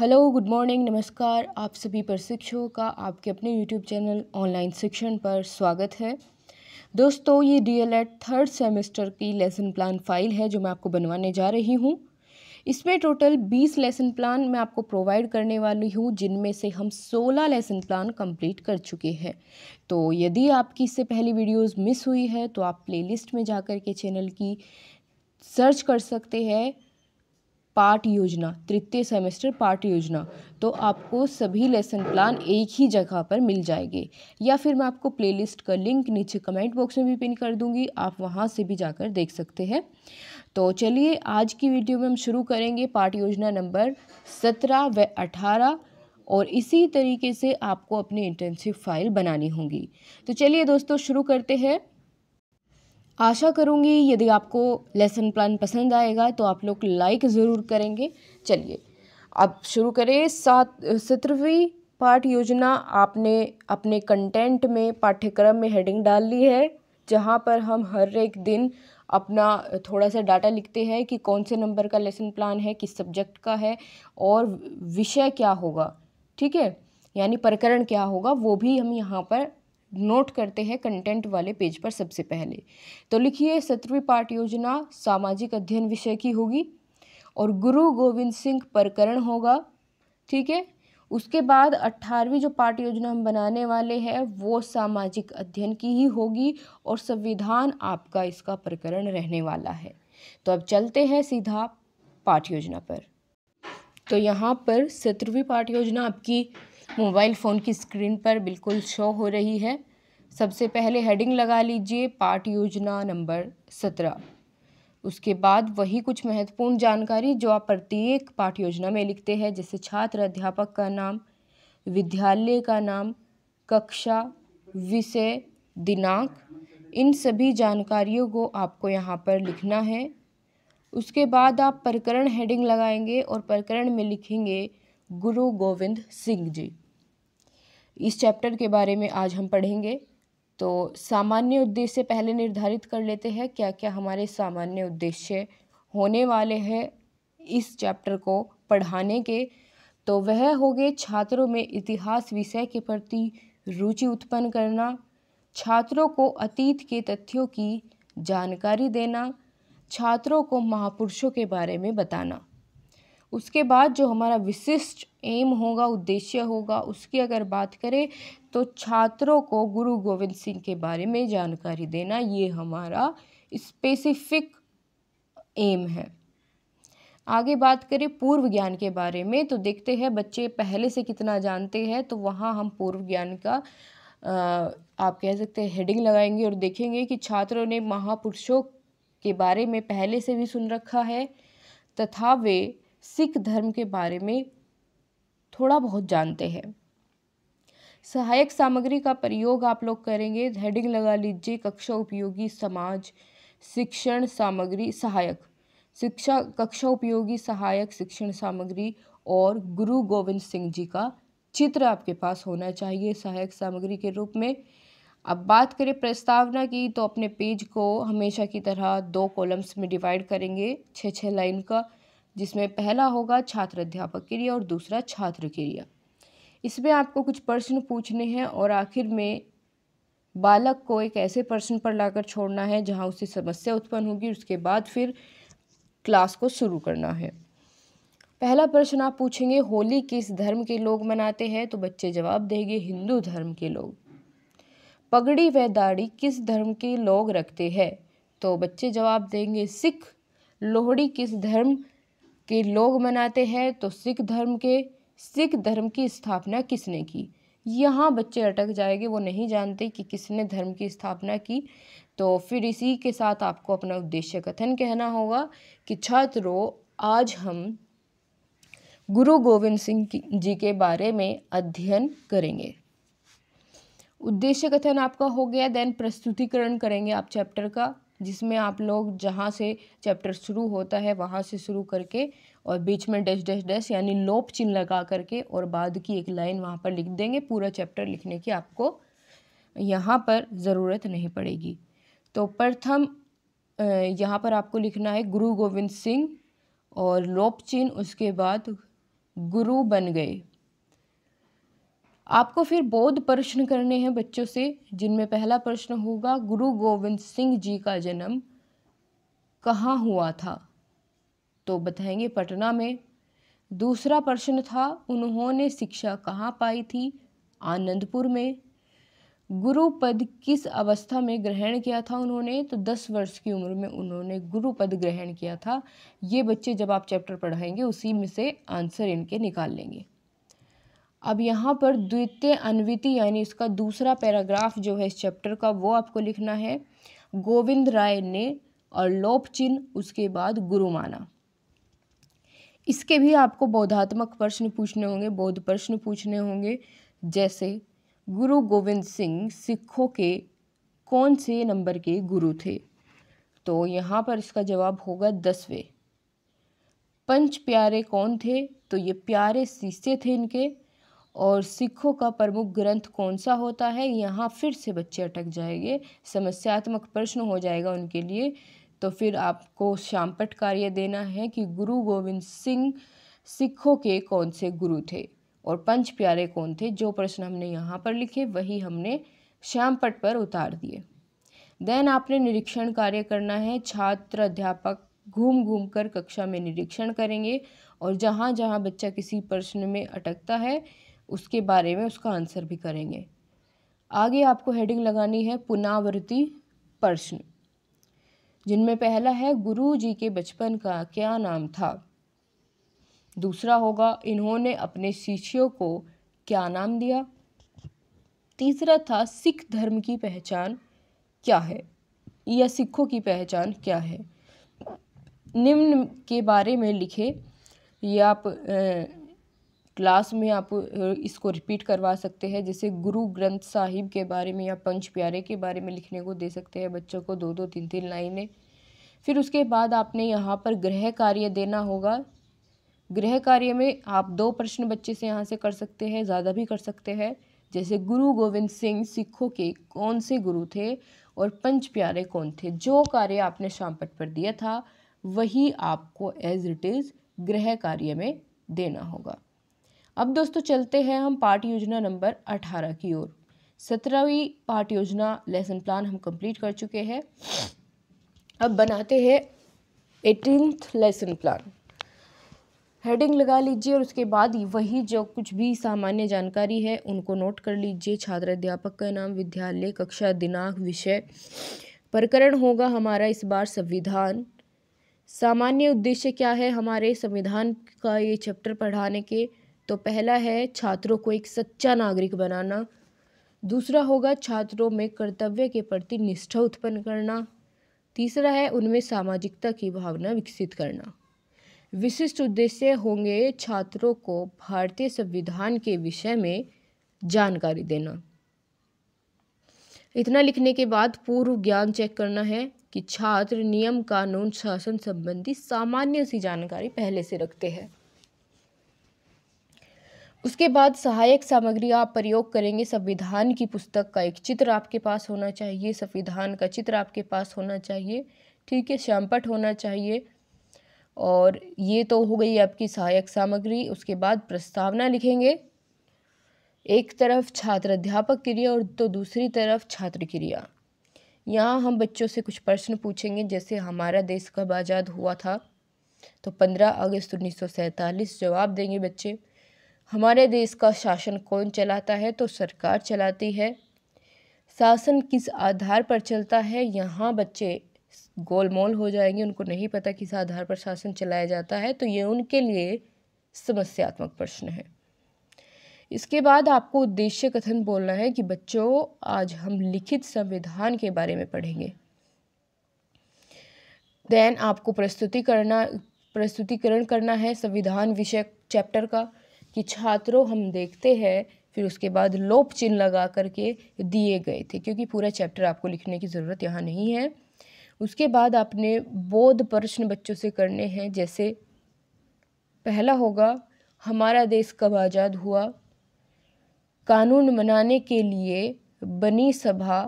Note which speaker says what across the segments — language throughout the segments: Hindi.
Speaker 1: हेलो गुड मॉर्निंग नमस्कार आप सभी प्रशिक्षकों का आपके अपने यूट्यूब चैनल ऑनलाइन शिक्षण पर स्वागत है दोस्तों ये डीएलएड थर्ड सेमेस्टर की लेसन प्लान फाइल है जो मैं आपको बनवाने जा रही हूँ इसमें टोटल 20 लेसन प्लान मैं आपको प्रोवाइड करने वाली हूँ जिनमें से हम 16 लेसन प्लान कंप्लीट कर चुके हैं तो यदि आपकी इससे पहली वीडियोस मिस हुई है तो आप प्लेलिस्ट में जा कर के चैनल की सर्च कर सकते हैं पाठ योजना तृतीय सेमेस्टर पाठ योजना तो आपको सभी लेसन प्लान एक ही जगह पर मिल जाएंगे या फिर मैं आपको प्लेलिस्ट का लिंक नीचे कमेंट बॉक्स में भी पिन कर दूंगी आप वहाँ से भी जाकर देख सकते हैं तो चलिए आज की वीडियो में हम शुरू करेंगे पाठ योजना नंबर सत्रह व अठारह और इसी तरीके से आपको अपनी इंटर्नशिप फाइल बनानी होगी तो चलिए दोस्तों शुरू करते हैं आशा करूँगी यदि आपको लेसन प्लान पसंद आएगा तो आप लोग लाइक ज़रूर करेंगे चलिए अब शुरू करें सात सत्रहवीं पाठ योजना आपने अपने कंटेंट में पाठ्यक्रम में हेडिंग डाल ली है जहाँ पर हम हर एक दिन अपना थोड़ा सा डाटा लिखते हैं कि कौन से नंबर का लेसन प्लान है किस सब्जेक्ट का है और विषय क्या होगा ठीक है यानी प्रकरण क्या होगा वो भी हम यहाँ पर नोट करते हैं कंटेंट वाले पेज पर सबसे पहले तो लिखिए सत्रवीं पाठ योजना सामाजिक अध्ययन विषय की होगी और गुरु गोविंद सिंह प्रकरण होगा ठीक है उसके बाद अट्ठारहवीं जो पाठ योजना हम बनाने वाले हैं वो सामाजिक अध्ययन की ही होगी और संविधान आपका इसका प्रकरण रहने वाला है तो अब चलते हैं सीधा पाठ योजना पर तो यहाँ पर सत्रहवीं पाठ योजना आपकी मोबाइल फ़ोन की स्क्रीन पर बिल्कुल शो हो रही है सबसे पहले हेडिंग लगा लीजिए पाठ योजना नंबर सत्रह उसके बाद वही कुछ महत्वपूर्ण जानकारी जो आप प्रत्येक पाठ योजना में लिखते हैं जैसे छात्र अध्यापक का नाम विद्यालय का नाम कक्षा विषय दिनांक इन सभी जानकारियों को आपको यहाँ पर लिखना है उसके बाद आप प्रकरण हेडिंग लगाएंगे और प्रकरण में लिखेंगे गुरु गोविंद सिंह जी इस चैप्टर के बारे में आज हम पढ़ेंगे तो सामान्य उद्देश्य पहले निर्धारित कर लेते हैं क्या क्या हमारे सामान्य उद्देश्य होने वाले हैं इस चैप्टर को पढ़ाने के तो वह हो गए छात्रों में इतिहास विषय के प्रति रुचि उत्पन्न करना छात्रों को अतीत के तथ्यों की जानकारी देना छात्रों को महापुरुषों के बारे में बताना उसके बाद जो हमारा विशिष्ट एम होगा उद्देश्य होगा उसकी अगर बात करें तो छात्रों को गुरु गोविंद सिंह के बारे में जानकारी देना ये हमारा स्पेसिफिक एम है आगे बात करें पूर्व ज्ञान के बारे में तो देखते हैं बच्चे पहले से कितना जानते हैं तो वहाँ हम पूर्व ज्ञान का आप कह सकते हैं हेडिंग लगाएंगे और देखेंगे कि छात्रों ने महापुरुषों के बारे में पहले से भी सुन रखा है तथा वे सिख धर्म के बारे में थोड़ा बहुत जानते हैं सहायक सामग्री का प्रयोग आप लोग करेंगे हेडिंग लगा लीजिए कक्षा उपयोगी समाज शिक्षण सामग्री सहायक शिक्षा कक्षा उपयोगी सहायक शिक्षण सामग्री और गुरु गोविंद सिंह जी का चित्र आपके पास होना चाहिए सहायक सामग्री के रूप में अब बात करें प्रस्तावना की तो अपने पेज को हमेशा की तरह दो कॉलम्स में डिवाइड करेंगे छः छः लाइन का जिसमें पहला होगा छात्र अध्यापक लिए और दूसरा छात्र क्रिया इसमें आपको कुछ प्रश्न पूछने हैं और आखिर में बालक को एक ऐसे प्रश्न पर लाकर छोड़ना है जहां उसे समस्या उत्पन्न होगी उसके बाद फिर क्लास को शुरू करना है पहला प्रश्न आप पूछेंगे होली किस धर्म के लोग मनाते हैं तो बच्चे जवाब देंगे हिंदू धर्म के लोग पगड़ी व दाढ़ी किस धर्म के लोग रखते हैं तो बच्चे जवाब देंगे सिख लोहड़ी किस धर्म के लोग मनाते हैं तो सिख धर्म के सिख धर्म की स्थापना किसने की यहाँ बच्चे अटक जाएंगे वो नहीं जानते कि किसने धर्म की स्थापना की तो फिर इसी के साथ आपको अपना उद्देश्य कथन कहना होगा कि छात्रों आज हम गुरु गोविंद सिंह जी के बारे में अध्ययन करेंगे उद्देश्य कथन आपका हो गया देन प्रस्तुतिकरण करेंगे आप चैप्टर का जिसमें आप लोग जहाँ से चैप्टर शुरू होता है वहाँ से शुरू करके और बीच में डैश डैश डैश यानी लोप चिन्ह लगा करके और बाद की एक लाइन वहाँ पर लिख देंगे पूरा चैप्टर लिखने की आपको यहाँ पर ज़रूरत नहीं पड़ेगी तो प्रथम यहाँ पर आपको लिखना है गुरु गोविंद सिंह और लोप चिन्ह उसके बाद गुरु बन गए आपको फिर बौद्ध प्रश्न करने हैं बच्चों से जिनमें पहला प्रश्न होगा गुरु गोविंद सिंह जी का जन्म कहाँ हुआ था तो बताएंगे पटना में दूसरा प्रश्न था उन्होंने शिक्षा कहाँ पाई थी आनंदपुर में गुरु पद किस अवस्था में ग्रहण किया था उन्होंने तो दस वर्ष की उम्र में उन्होंने गुरु पद ग्रहण किया था ये बच्चे जब आप चैप्टर पढ़ाएंगे उसी में से आंसर इनके निकाल लेंगे अब यहाँ पर द्वितीय अनविति यानी इसका दूसरा पैराग्राफ जो है इस चैप्टर का वो आपको लिखना है गोविंद राय ने और लोप चिन्ह उसके बाद गुरु माना इसके भी आपको बौद्धात्मक प्रश्न पूछने होंगे बौद्ध प्रश्न पूछने होंगे जैसे गुरु गोविंद सिंह सिखों के कौन से नंबर के गुरु थे तो यहाँ पर इसका जवाब होगा दसवें पंच प्यारे कौन थे तो ये प्यारे शीशे थे इनके और सिखों का प्रमुख ग्रंथ कौन सा होता है यहाँ फिर से बच्चे अटक जाएंगे समस्यात्मक प्रश्न हो जाएगा उनके लिए तो फिर आपको शामपट कार्य देना है कि गुरु गोविंद सिंह सिखों के कौन से गुरु थे और पंच प्यारे कौन थे जो प्रश्न हमने यहाँ पर लिखे वही हमने श्यामपट पर उतार दिए देन आपने निरीक्षण कार्य करना है छात्र अध्यापक घूम घूम कर कक्षा में निरीक्षण करेंगे और जहाँ जहाँ बच्चा किसी प्रश्न में अटकता है उसके बारे में उसका आंसर भी करेंगे आगे आपको हेडिंग लगानी है पुनावृत्ति प्रश्न जिनमें पहला है गुरु जी के बचपन का क्या नाम था दूसरा होगा इन्होंने अपने शिष्यों को क्या नाम दिया तीसरा था सिख धर्म की पहचान क्या है या सिखों की पहचान क्या है निम्न के बारे में लिखे या आप क्लास में आप इसको रिपीट करवा सकते हैं जैसे गुरु ग्रंथ साहिब के बारे में या पंच प्यारे के बारे में लिखने को दे सकते हैं बच्चों को दो दो तीन तीन लाइनें फिर उसके बाद आपने यहाँ पर गृह कार्य देना होगा गृह कार्य में आप दो प्रश्न बच्चे से यहाँ से कर सकते हैं ज़्यादा भी कर सकते हैं जैसे गुरु गोविंद सिंह सिखों के कौन से गुरु थे और पंच प्यारे कौन थे जो कार्य आपने शामपट पर दिया था वही आपको एज इट इज़ गृह कार्य में देना होगा अब दोस्तों चलते हैं हम पार्ट योजना नंबर अठारह की ओर सत्रहवीं पार्ट योजना लेसन प्लान हम कंप्लीट कर चुके हैं अब बनाते हैं एटीनथ लेसन प्लान हेडिंग लगा लीजिए और उसके बाद वही जो कुछ भी सामान्य जानकारी है उनको नोट कर लीजिए छात्र अध्यापक का नाम विद्यालय कक्षा दिनांक विषय प्रकरण होगा हमारा इस बार संविधान सामान्य उद्देश्य क्या है हमारे संविधान का ये चैप्टर पढ़ाने के तो पहला है छात्रों को एक सच्चा नागरिक बनाना दूसरा होगा छात्रों में कर्तव्य के प्रति निष्ठा उत्पन्न करना तीसरा है उनमें सामाजिकता की भावना विकसित करना विशिष्ट उद्देश्य होंगे छात्रों को भारतीय संविधान के विषय में जानकारी देना इतना लिखने के बाद पूर्व ज्ञान चेक करना है कि छात्र नियम कानून शासन संबंधी सामान्य सी जानकारी पहले से रखते हैं उसके बाद सहायक सामग्री आप प्रयोग करेंगे संविधान की पुस्तक का एक चित्र आपके पास होना चाहिए संविधान का चित्र आपके पास होना चाहिए ठीक है श्यामपट होना चाहिए और ये तो हो गई आपकी सहायक सामग्री उसके बाद प्रस्तावना लिखेंगे एक तरफ छात्र अध्यापक क्रिया और तो दूसरी तरफ छात्र क्रिया यहाँ हम बच्चों से कुछ प्रश्न पूछेंगे जैसे हमारा देश कब आज़ाद हुआ था तो पंद्रह अगस्त उन्नीस जवाब देंगे बच्चे हमारे देश का शासन कौन चलाता है तो सरकार चलाती है शासन किस आधार पर चलता है यहाँ बच्चे गोलमोल हो जाएंगे उनको नहीं पता किस आधार पर शासन चलाया जाता है तो ये उनके लिए समस्यात्मक प्रश्न है इसके बाद आपको उद्देश्य कथन बोलना है कि बच्चों आज हम लिखित संविधान के बारे में पढ़ेंगे देन आपको प्रस्तुति करना प्रस्तुतिकरण करना है संविधान विषय चैप्टर का कि छात्रों हम देखते हैं फिर उसके बाद लोप चिन्ह लगा करके दिए गए थे क्योंकि पूरा चैप्टर आपको लिखने की ज़रूरत यहाँ नहीं है उसके बाद आपने बोध प्रश्न बच्चों से करने हैं जैसे पहला होगा हमारा देश कब आज़ाद हुआ कानून बनाने के लिए बनी सभा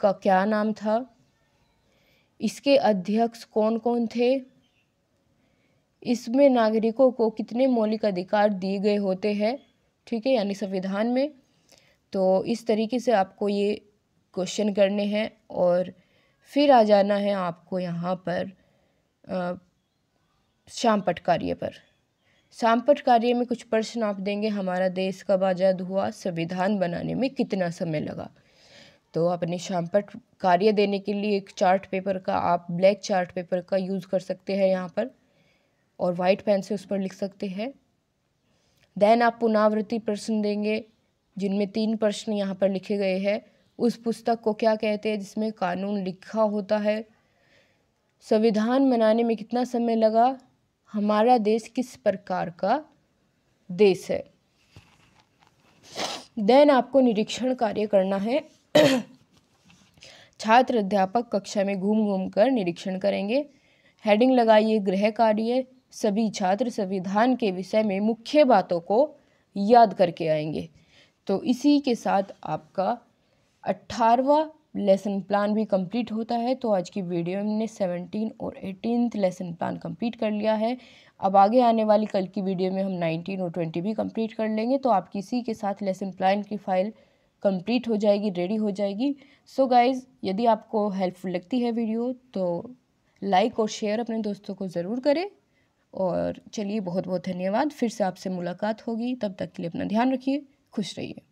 Speaker 1: का क्या नाम था इसके अध्यक्ष कौन कौन थे इसमें नागरिकों को कितने मौलिक अधिकार दिए गए होते हैं ठीक है यानी संविधान में तो इस तरीके से आपको ये क्वेश्चन करने हैं और फिर आ जाना है आपको यहाँ पर आ, पट कार्य पर शाम पट कार्य में कुछ प्रश्न आप देंगे हमारा देश कब आज़ाद हुआ संविधान बनाने में कितना समय लगा तो अपने शाम पट कार्य देने के लिए एक चार्ट पेपर का आप ब्लैक चार्ट पेपर का यूज़ कर सकते हैं यहाँ पर और वाइट पेन से उस पर लिख सकते हैं देन आप पुनरावृत्ति प्रश्न देंगे जिनमें तीन प्रश्न यहाँ पर लिखे गए हैं उस पुस्तक को क्या कहते हैं जिसमें कानून लिखा होता है संविधान बनाने में कितना समय लगा हमारा देश किस प्रकार का देश है देन आपको निरीक्षण कार्य करना है छात्र अध्यापक कक्षा में घूम घूम कर निरीक्षण करेंगे हेडिंग लगाइए गृह कार्य सभी छात्र संविधान के विषय में मुख्य बातों को याद करके आएंगे तो इसी के साथ आपका अट्ठारवा लेसन प्लान भी कंप्लीट होता है तो आज की वीडियो में हमने सेवनटीन और एटीन लेसन प्लान कंप्लीट कर लिया है अब आगे आने वाली कल की वीडियो में हम नाइनटीन और ट्वेंटी भी कंप्लीट कर लेंगे तो आप किसी के साथ लेसन प्लान की फ़ाइल कंप्लीट हो जाएगी रेडी हो जाएगी सो so गाइज़ यदि आपको हेल्पफुल लगती है वीडियो तो लाइक और शेयर अपने दोस्तों को ज़रूर करें और चलिए बहुत बहुत धन्यवाद फिर से आपसे मुलाकात होगी तब तक के लिए अपना ध्यान रखिए खुश रहिए